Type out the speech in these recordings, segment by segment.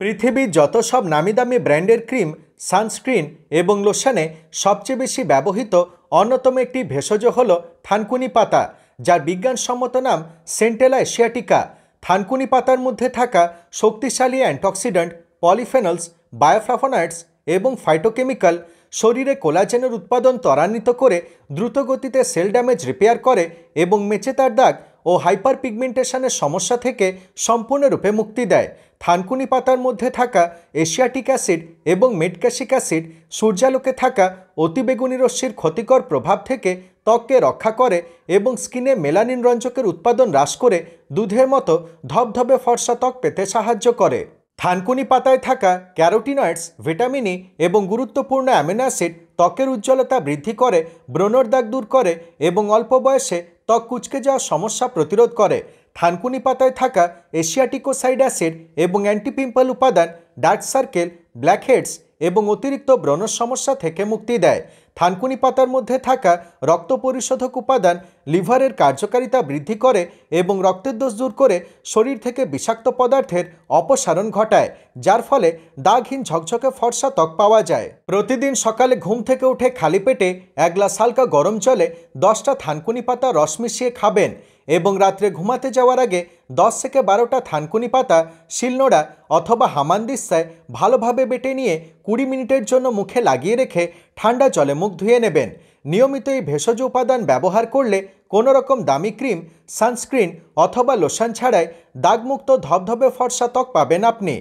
পৃথিবীর যত সব নামি দামি ব্র্যান্ডের ক্রিম সানস্ক্রিন এবং লোশনে সবচেয়ে বেশি ব্যবহৃত অন্যতম একটি ভেষজ হল থানকুনি পাতা যার বিজ্ঞানসম্মত নাম সেন্টেলা এশিয়াটিকা থানকুনি পাতার মধ্যে থাকা শক্তিশালী অ্যান্টক্সিডেন্ট পলিফেনলস বায়োফ্রাফোনাইটস এবং ফাইটোকেমিক্যাল শরীরে কোলাজেনের উৎপাদন ত্বরান্বিত করে দ্রুতগতিতে সেল ড্যামেজ রিপেয়ার করে এবং মেচে তার দাগ ও হাইপার পিগমেন্টেশনের সমস্যা থেকে সম্পূর্ণরূপে মুক্তি দেয় থানকুনি পাতার মধ্যে থাকা এশিয়াটিক অ্যাসিড এবং মেটক্যাসিক অ্যাসিড সূর্যালোকে থাকা অতিবেগুনি রশ্মির ক্ষতিকর প্রভাব থেকে ত্বককে রক্ষা করে এবং স্কিনে মেলানিন রঞ্জকের উৎপাদন হ্রাস করে দুধের মতো ধবধবে ফর্সা ত্বক পেতে সাহায্য করে থানকুনি পাতায় থাকা ক্যারোটিনয়েডস ভিটামিন ই এবং গুরুত্বপূর্ণ অ্যামিনো অ্যাসিড ত্বকের উজ্জ্বলতা বৃদ্ধি করে ব্রণর দাগ দূর করে এবং অল্প বয়সে ত্বক কুচকে যাওয়া সমস্যা প্রতিরোধ করে থানকুনি পাতায় থাকা এশিয়াটিকোসাইড অ্যাসিড এবং অ্যান্টিপিম্পল উপাদান ডার্ক সার্কেল ব্ল্যাকহেডস এবং অতিরিক্ত ব্রণ সমস্যা থেকে মুক্তি দেয় থানকুনি পাতার মধ্যে থাকা রক্ত পরিশোধক উপাদান লিভারের কার্যকারিতা বৃদ্ধি করে এবং রক্তের দোষ দূর করে শরীর থেকে বিষাক্ত পদার্থের অপসারণ ঘটায় যার ফলে দাগহীন ঝকঝকে ফর্সা ত্বক পাওয়া যায় প্রতিদিন সকালে ঘুম থেকে উঠে খালি পেটে এক গ্লাস হালকা গরম জলে দশটা থানকুনি পাতা রস মিশিয়ে খাবেন এবং রাত্রে ঘুমাতে যাওয়ার আগে দশ থেকে বারোটা থানকুনি পাতা শিলনোড়া অথবা হামানদিস্তায় ভালোভাবে বেটে নিয়ে কুড়ি মিনিটের জন্য মুখে লাগিয়ে রেখে ঠান্ডা জলে মুখ ধুয়ে নেবেন নিয়মিত এই ভেষজ উপাদান ব্যবহার করলে কোনো রকম দামি ক্রিম সানস্ক্রিন অথবা লোশন ছাড়াই দাগমুক্ত ধবধবে ফর্সা ত্বক পাবেন আপনি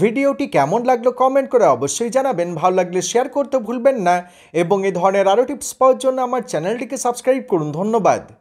ভিডিওটি কেমন লাগলো কমেন্ট করে অবশ্যই জানাবেন ভালো লাগলে শেয়ার করতে ভুলবেন না এবং এই ধরনের আরও টিপস পাওয়ার জন্য আমার চ্যানেলটিকে সাবস্ক্রাইব করুন ধন্যবাদ